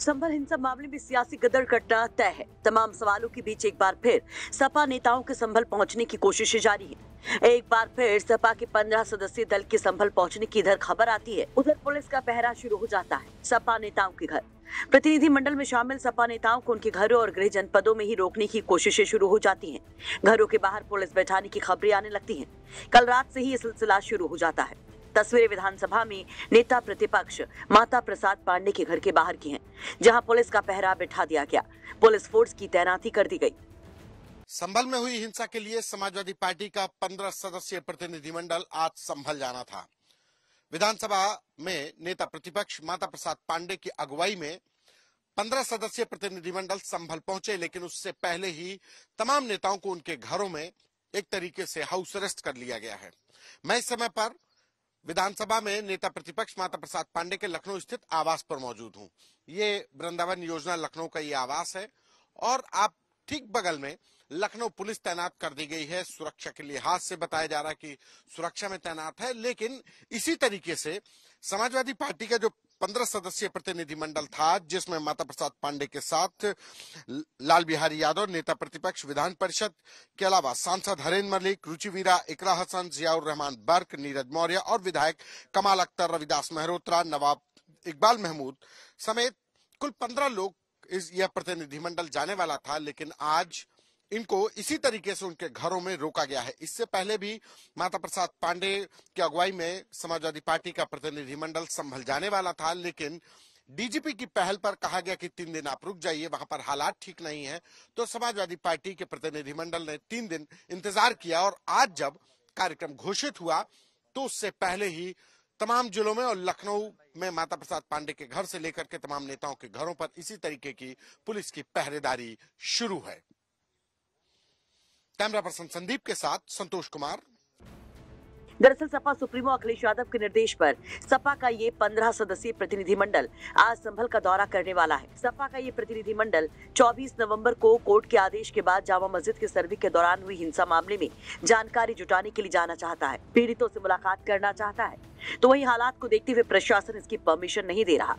संभल हिंसा मामले में सियासी गदर कटना तय है तमाम सवालों के बीच एक बार फिर सपा नेताओं के संभल पहुंचने की कोशिशें जारी है एक बार फिर सपा के पंद्रह सदस्यीय दल के संभल पहुंचने की इधर खबर आती है उधर पुलिस का पहरा शुरू हो जाता है सपा नेताओं के घर प्रतिनिधि मंडल में शामिल सपा नेताओं को उनके घरों और गृह जनपदों में ही रोकने की कोशिशें शुरू हो जाती हैं। घरों के बाहर पुलिस बैठाने की खबरें आने लगती हैं। कल रात से ही ये सिलसिला शुरू हो जाता है तस्वीरें विधानसभा में नेता प्रतिपक्ष माता प्रसाद पांडे के घर के बाहर की हैं, जहां पुलिस का पहरा बिठा दिया गया पुलिस फोर्स की तैनाती कर दी गई संभल में हुई हिंसा के लिए समाजवादी पार्टी का पंद्रह सदस्यीय प्रतिनिधिमंडल आज संभल जाना था विधानसभा में नेता प्रतिपक्ष माता प्रसाद पांडे की अगुवाई में पंद्रह सदस्यीय प्रतिनिधिमंडल संभल पहुंचे लेकिन उससे पहले ही तमाम नेताओं को उनके घरों में एक तरीके से हाउस अरेस्ट कर लिया गया है मैं इस समय पर विधानसभा में नेता प्रतिपक्ष माता प्रसाद पांडे के लखनऊ स्थित आवास पर मौजूद हूँ ये वृंदावन योजना लखनऊ का ये आवास है और आप ठीक बगल में लखनऊ पुलिस तैनात कर दी गई है सुरक्षा के लिहाज से बताया जा रहा है कि सुरक्षा में तैनात है लेकिन इसी तरीके से समाजवादी पार्टी का जो पंद्रह सदस्यीय प्रतिनिधिमंडल था जिसमें माता प्रसाद पांडे के साथ लाल बिहारी यादव नेता प्रतिपक्ष विधान परिषद के अलावा सांसद हरेन्द्र मलिक रुचिवीरा इकरा हसन जियाउर रहमान बर्क नीरज मौर्य और विधायक कमाल अख्तर रविदास मेहरोत्रा नवाब इकबाल महमूद समेत कुल पंद्रह लोग इस यह प्रतिनिधिमंडल जाने वाला था लेकिन आज इनको इसी तरीके से उनके घरों में रोका गया है इससे पहले भी माता प्रसाद पांडे की अगुवाई में समाजवादी पार्टी का प्रतिनिधिमंडल संभल जाने वाला था लेकिन डीजीपी की पहल पर कहा गया कि तीन दिन आप रुक जाइए वहां पर हालात ठीक नहीं है तो समाजवादी पार्टी के प्रतिनिधिमंडल ने तीन दिन इंतजार किया और आज जब कार्यक्रम घोषित हुआ तो उससे पहले ही तमाम जिलों में और लखनऊ में माता प्रसाद पांडे के घर से लेकर के तमाम नेताओं के घरों पर इसी तरीके की पुलिस की पहरेदारी शुरू है कैमरा पर्सन संदीप के साथ संतोष कुमार दरअसल सपा सुप्रीमो अखिलेश यादव के निर्देश पर सपा का ये पंद्रह सदस्यीय प्रतिनिधि मंडल आज संभल का दौरा करने वाला है सपा का ये प्रतिनिधि मंडल 24 नवंबर को कोर्ट के आदेश के बाद जामा मस्जिद के सर्वे के दौरान हुई हिंसा मामले में जानकारी जुटाने के लिए जाना चाहता है पीड़ितों से मुलाकात करना चाहता है तो वही हालात को देखते हुए प्रशासन इसकी परमिशन नहीं दे रहा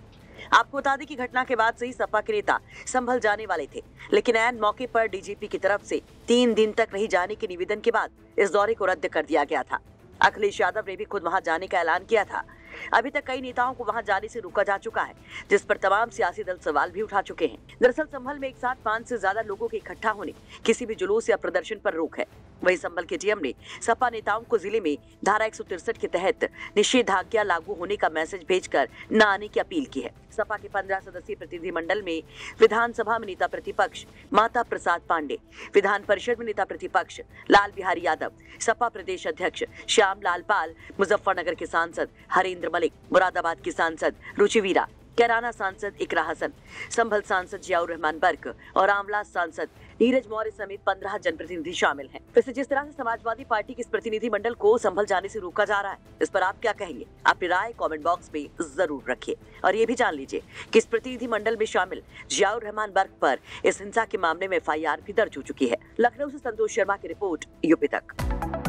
आपको बता दें कि घटना के बाद से ही सपा के नेता संभल जाने वाले थे लेकिन ऐन मौके पर डीजीपी की तरफ से तीन दिन तक नहीं जाने के निवेदन के बाद इस दौरे को रद्द कर दिया गया था अखिलेश यादव ने भी खुद वहां जाने का ऐलान किया था अभी तक कई नेताओं को वहां जाने से रोका जा चुका है जिस पर तमाम सियासी दल सवाल भी उठा चुके हैं दरअसल संभल में एक साथ पाँच से ज्यादा लोगों के इकट्ठा होने किसी भी जुलूस या प्रदर्शन पर रोक है वहीं संबल के डीएम ने सपा नेताओं को जिले में धारा एक के तहत निषेधाज्ञा लागू होने का मैसेज भेजकर न आने की अपील की है सपा के पंद्रह सदस्यीय प्रतिनिधिमंडल में विधानसभा में नेता प्रतिपक्ष माता प्रसाद पांडे विधान परिषद में नेता प्रतिपक्ष लाल बिहारी यादव सपा प्रदेश अध्यक्ष श्याम लाल पाल मुजफ्फरनगर के सांसद हरेंद्र मलिक मुरादाबाद के सांसद रुचिवीरा कैराना सांसद इकरा हसन संभल सांसद जियाउर रहमान बर्क और आंवला सांसद नीरज मौर्य समेत पंद्रह जनप्रतिनिधि शामिल हैं। वैसे जिस तरह से समाजवादी पार्टी के इस प्रतिनिधि मंडल को संभल जाने से रोका जा रहा है इस पर आप क्या कहेंगे अपनी राय कमेंट बॉक्स में जरूर रखिए और ये भी जान लीजिए कि इस प्रतिनिधि मंडल में शामिल जियाउर रहमान बर्क पर इस हिंसा के मामले में एफ भी दर्ज हो चुकी है लखनऊ ऐसी संतोष शर्मा की रिपोर्ट यूपी तक